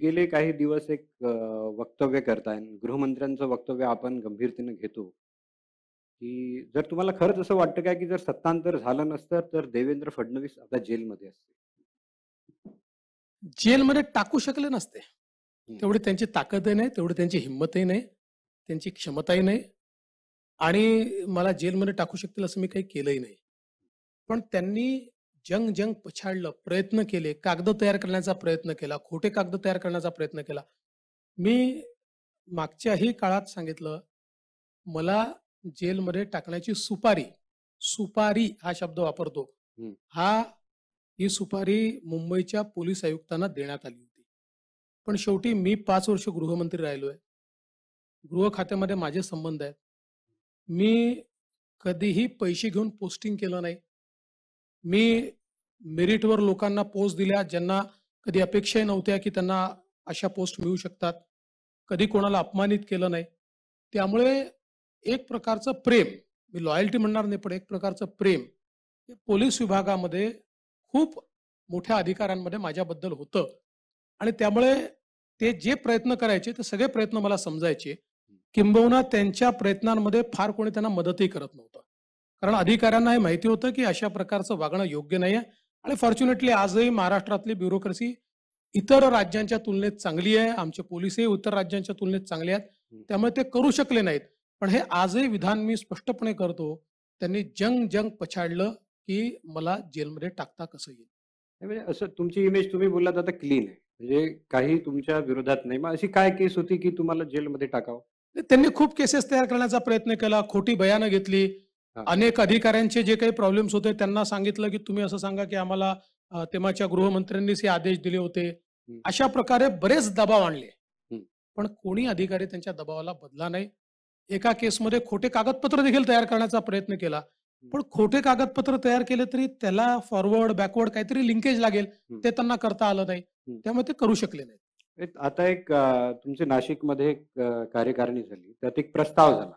गेले काही दिवस एक वक्तव्य करताय गृहमंत्र्यांचं वक्तव्य आपण गंभीरतेने घेतो की जर तुम्हाला खरंच असं वाटतं काय की जर सत्तांतर झालं नसतं तर देवेंद्र फडणवीस आता जेलमध्ये असते जेलमध्ये टाकू शकले नसते तेवढी त्यांची ताकदही नाही तेवढी त्यांची हिंमतही नाही त्यांची क्षमताही नाही आणि मला जेलमध्ये टाकू शकतील असं मी काही केलंही नाही पण त्यांनी जंग जंग पछाडलं प्रयत्न केले कागद तयार करण्याचा प्रयत्न केला खोटे कागद तयार करण्याचा प्रयत्न केला मी मागच्याही काळात सांगितलं मला जेलमध्ये टाकण्याची सुपारी सुपारी हा शब्द वापरतो हा ही सुपारी मुंबईच्या पोलीस आयुक्तांना देण्यात आली होती पण शेवटी मी पाच वर्ष गृहमंत्री राहिलो आहे गृह खात्यामध्ये माझे संबंध आहेत मी कधीही पैसे घेऊन पोस्टिंग केलं नाही मी मेरिटवर लोकांना पोस्ट दिल्या ज्यांना कधी अपेक्षाही नव्हत्या की त्यांना अशा पोस्ट मिळू शकतात कधी कोणाला अपमानित केलं नाही त्यामुळे एक प्रकारचं प्रेम मी लॉयल्टी म्हणणार नाही पण एक प्रकारचं प्रेम हे पोलीस विभागामध्ये खूप मोठ्या अधिकाऱ्यांमध्ये माझ्याबद्दल होतं आणि त्यामुळे ते जे प्रयत्न करायचे ते सगळे प्रयत्न मला समजायचे किंबहुना त्यांच्या प्रयत्नांमध्ये फार कोणी त्यांना मदतही करत नव्हतं कारण अधिकाऱ्यांना हे माहिती होतं की अशा प्रकारचं वागणं योग्य नाही आहे आणि फॉर्च्युनेटली आजही महाराष्ट्रातली ब्युरोक्रेसी इतर राज्यांच्या तुलनेत चांगली आहे आमचे पोलीसही इतर राज्यांच्या तुलनेत चांगले आहेत त्यामुळे ते करू शकले नाहीत पण हे आजही विधान मी स्पष्टपणे करतो त्यांनी जंग जंग पछाडलं की मला जेलमध्ये टाकता कसं येईल म्हणजे असं तुमची इमेज तुम्ही बोललात आता क्लीन आहे म्हणजे काही तुमच्या विरोधात नाही मग अशी काय केस होती की तुम्हाला जेलमध्ये टाकावं त्यांनी खूप केसेस तयार करण्याचा प्रयत्न केला खोटी बयानं घेतली अनेक अधिकाऱ्यांचे जे काही प्रॉब्लेम्स होते त्यांना सांगितलं की तुम्ही असं सांगा की आम्हाला तेव्हाच्या गृहमंत्र्यांनीच हे आदेश दिले होते अशा प्रकारे बरेच दबाव आणले पण कोणी अधिकारी त्यांच्या दबावाला बदला नाही एका केसमध्ये खोटे कागदपत्र देखील तयार करण्याचा प्रयत्न केला पण खोटे कागदपत्र तयार केले तरी त्याला फॉरवर्ड बॅकवर्ड काहीतरी लिंकेज लागेल ते त्यांना करता आलं नाही त्यामुळे ते करू शकले नाही आता एक तुमचे नाशिकमध्ये एक कार्यकारिणी झाली त्यात एक प्रस्ताव झाला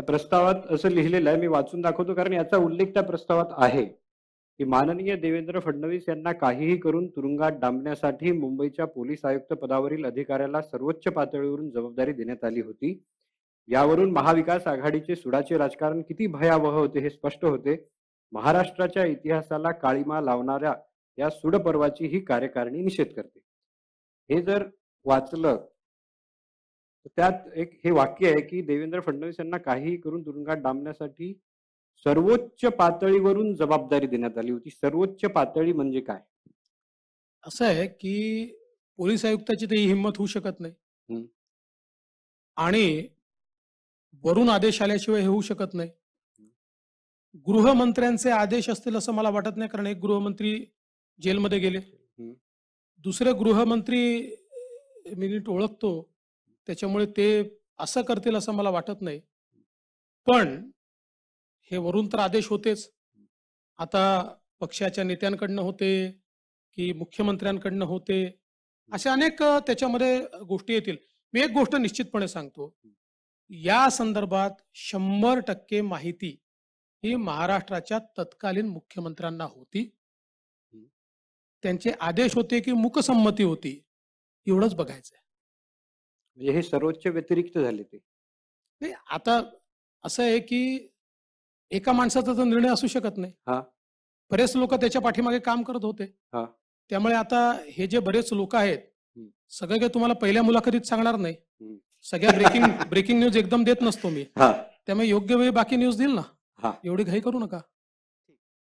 त्या प्रस्तावात असं लिहिलेलं आहे मी वाचून दाखवतो कारण याचा उल्लेख त्या प्रस्तावात आहे की माननीय देवेंद्र फडणवीस यांना काहीही करून तुरुंगात डांबण्यासाठी मुंबईच्या पोलीस आयुक्त पदावरील अधिकाऱ्याला सर्वोच्च पातळीवरून जबाबदारी देण्यात आली होती यावरून महाविकास आघाडीचे सुडाचे राजकारण किती भयावह होते हे स्पष्ट होते महाराष्ट्राच्या इतिहासाला काळीमा लावणाऱ्या या सुडपर्वाची ही कार्यकारिणी निषेध करते हे जर वाचलं त्यात एक हे वाक्य आहे की देवेंद्र फडणवीस यांना काही करून तुरुंगात डांबण्यासाठी सर्वोच्च पातळीवरून जबाबदारी देण्यात आली होती सर्वोच्च पातळी म्हणजे काय असं आहे की पोलीस आयुक्ताची तरी हिंमत होऊ शकत नाही आणि वरून आदेश आल्याशिवाय हे होऊ शकत नाही गृहमंत्र्यांचे आदेश असतील असं मला वाटत नाही कारण एक गृहमंत्री जेलमध्ये गेले दुसरे गृहमंत्री मी नीट ओळखतो त्याच्यामुळे ते असं करतील असं मला वाटत नाही पण हे वरून तर आदेश होतेच आता पक्षाच्या नेत्यांकडनं होते की मुख्यमंत्र्यांकडनं होते अशा अनेक त्याच्यामध्ये गोष्टी येतील मी एक गोष्ट निश्चितपणे सांगतो या संदर्भात शंभर टक्के माहिती ही महाराष्ट्राच्या तत्कालीन मुख्यमंत्र्यांना होती त्यांचे आदेश होते की मुकसंमती होती एवढंच बघायचं म्हणजे हे सर्वोच्च व्यतिरिक्त झाले ते आता असं आहे की एका माणसाचा तर निर्णय असू शकत नाही बरेच लोक त्याच्या पाठीमागे काम करत होते त्यामुळे आता हे जे बरेच लोक आहेत सगळं काही तुम्हाला पहिल्या मुलाखतीत सांगणार नाही सगळ्या ब्रेकिंग ब्रेकिंग न्यूज एकदम देत नसतो मी त्यामुळे योग्य वेळी बाकी न्यूज देईल ना एवढी घाई करू नका